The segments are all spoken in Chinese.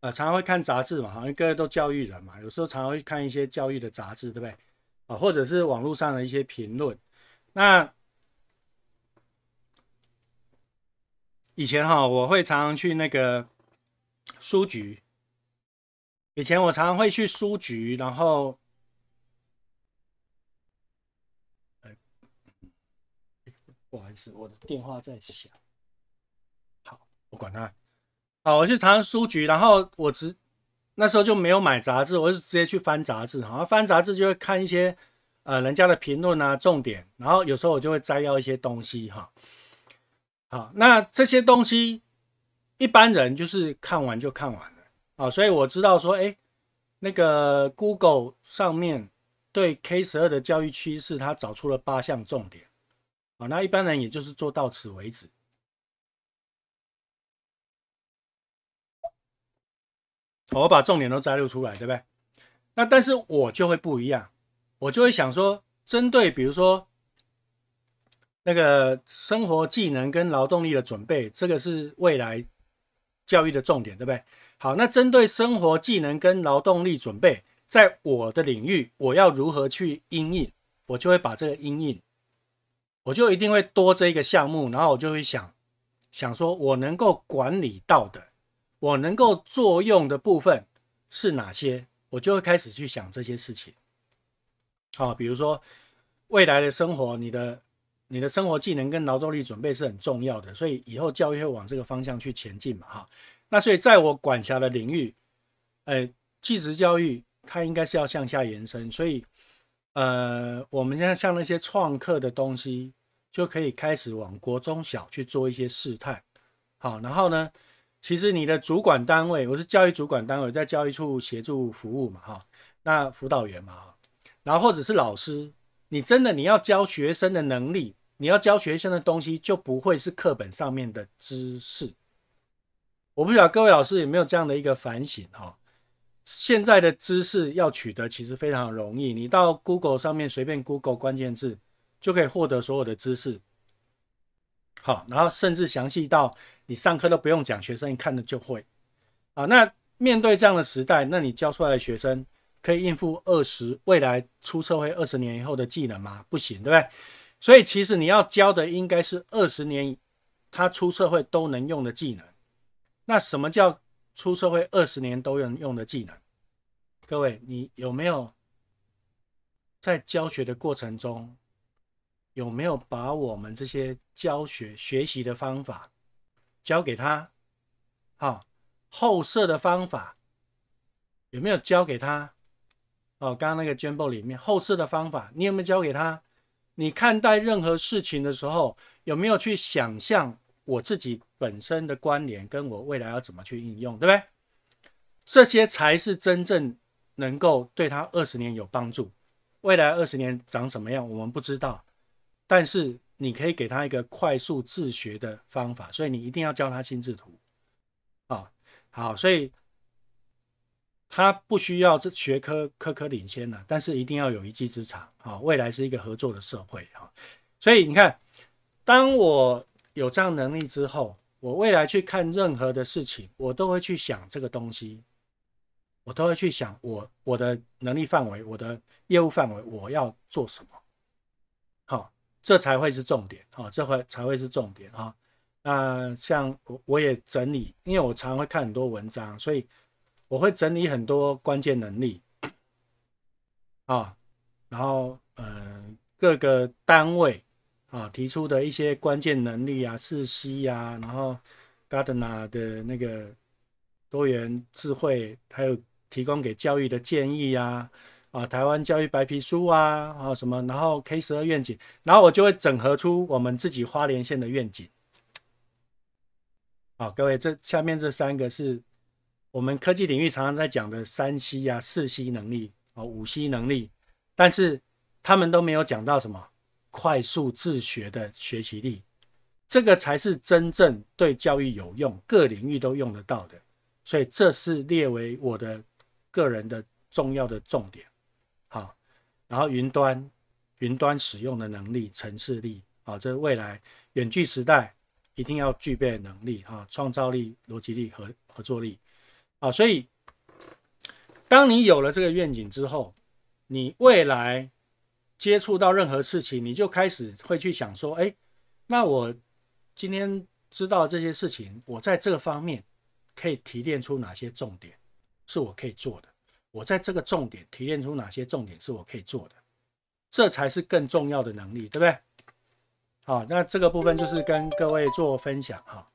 呃，常常会看杂志嘛，好像各个都教育人嘛，有时候常常会看一些教育的杂志，对不对？啊，或者是网络上的一些评论。那以前哈，我会常常去那个书局。以前我常常会去书局，然后，不好意思，我的电话在响。好，我管他。好，我去长兴书局，然后我直那时候就没有买杂志，我是直接去翻杂志，哈，翻杂志就会看一些呃人家的评论啊重点，然后有时候我就会摘要一些东西，哈，好，那这些东西一般人就是看完就看完了，啊，所以我知道说，哎，那个 Google 上面对 K 十二的教育趋势，他找出了八项重点，啊，那一般人也就是做到此为止，我把重点都摘录出来，对不对？那但是我就会不一样，我就会想说，针对比如说那个生活技能跟劳动力的准备，这个是未来教育的重点，对不对？好，那针对生活技能跟劳动力准备，在我的领域，我要如何去因应？我就会把这个因应，我就一定会多这一个项目，然后我就会想想说，我能够管理到的。我能够作用的部分是哪些，我就会开始去想这些事情。好，比如说未来的生活，你的你的生活技能跟劳动力准备是很重要的，所以以后教育会往这个方向去前进嘛，哈。那所以在我管辖的领域，哎，继职教育它应该是要向下延伸，所以呃，我们现在像那些创客的东西，就可以开始往国中小去做一些试探。好，然后呢？其实你的主管单位，我是教育主管单位，在教育处协助服务嘛，哈，那辅导员嘛，哈，然后或者是老师，你真的你要教学生的能力，你要教学生的东西，就不会是课本上面的知识。我不晓得各位老师有没有这样的一个反省，哈，现在的知识要取得其实非常容易，你到 Google 上面随便 Google 关键字，就可以获得所有的知识。好，然后甚至详细到你上课都不用讲，学生一看就会。啊，那面对这样的时代，那你教出来的学生可以应付二十未来出社会二十年以后的技能吗？不行，对不对？所以其实你要教的应该是二十年他出社会都能用的技能。那什么叫出社会二十年都能用的技能？各位，你有没有在教学的过程中？有没有把我们这些教学学习的方法教给他？好，后设的方法有没有教给他？哦，刚刚那个 Jumbo 里面后设的方法，你有没有教给他？你看待任何事情的时候，有没有去想象我自己本身的关联，跟我未来要怎么去应用，对不对？这些才是真正能够对他二十年有帮助。未来二十年长什么样，我们不知道。但是你可以给他一个快速自学的方法，所以你一定要教他心智图啊。好，所以他不需要这学科科科领先了，但是一定要有一技之长啊。未来是一个合作的社会啊，所以你看，当我有这样能力之后，我未来去看任何的事情，我都会去想这个东西，我都会去想我我的能力范围、我的业务范围，我要做什么。这才会是重点啊！这会才会是重点啊！那像我我也整理，因为我常会看很多文章，所以我会整理很多关键能力啊，然后嗯各个单位啊提出的一些关键能力啊、四 C 呀，然后 Gardner 的那个多元智慧，还有提供给教育的建议呀。啊，台湾教育白皮书啊，啊什么，然后 K 十二愿景，然后我就会整合出我们自己花莲县的愿景。好，各位，这下面这三个是我们科技领域常常在讲的三 C 啊、四 C 能力啊、五 C 能力，但是他们都没有讲到什么快速自学的学习力，这个才是真正对教育有用、各领域都用得到的，所以这是列为我的个人的重要的重点。然后云端，云端使用的能力、层次力啊，这是未来远距时代一定要具备的能力啊，创造力、逻辑力和合作力啊。所以，当你有了这个愿景之后，你未来接触到任何事情，你就开始会去想说：哎，那我今天知道这些事情，我在这方面可以提炼出哪些重点，是我可以做的。我在这个重点提炼出哪些重点是我可以做的，这才是更重要的能力，对不对？好，那这个部分就是跟各位做分享哈。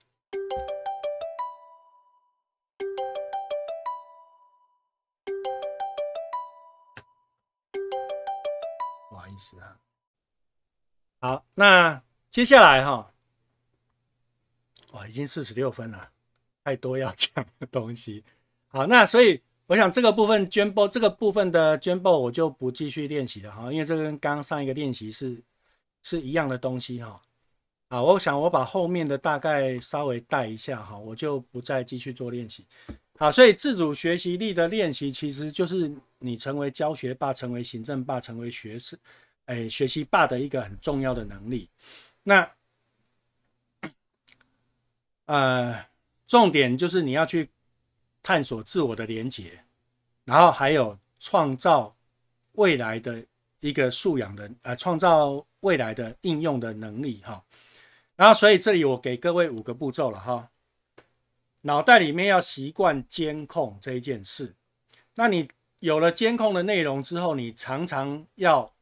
不好意思啊。好，那接下来哈，哇，已经四十六分了，太多要讲的东西。好，那所以。我想这个部分卷报这个部分的卷报，我就不继续练习了哈，因为这跟刚刚上一个练习是是一样的东西哈。啊，我想我把后面的大概稍微带一下哈，我就不再继续做练习。好，所以自主学习力的练习，其实就是你成为教学霸、成为行政霸、成为学士，哎学习霸的一个很重要的能力。那呃，重点就是你要去。探索自我的连结，然后还有创造未来的一个素养的，呃，创造未来的应用的能力哈。然后，所以这里我给各位五个步骤了哈。脑袋里面要习惯监控这一件事。那你有了监控的内容之后，你常常要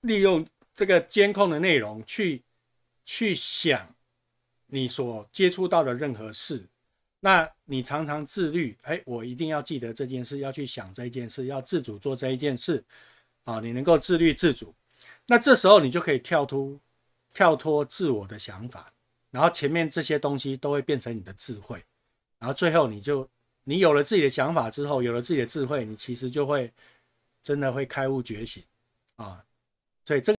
利用这个监控的内容去去想你所接触到的任何事。那你常常自律，哎，我一定要记得这件事，要去想这件事，要自主做这一件事，啊，你能够自律自主，那这时候你就可以跳脱，跳脱自我的想法，然后前面这些东西都会变成你的智慧，然后最后你就，你有了自己的想法之后，有了自己的智慧，你其实就会真的会开悟觉醒，啊，所以这。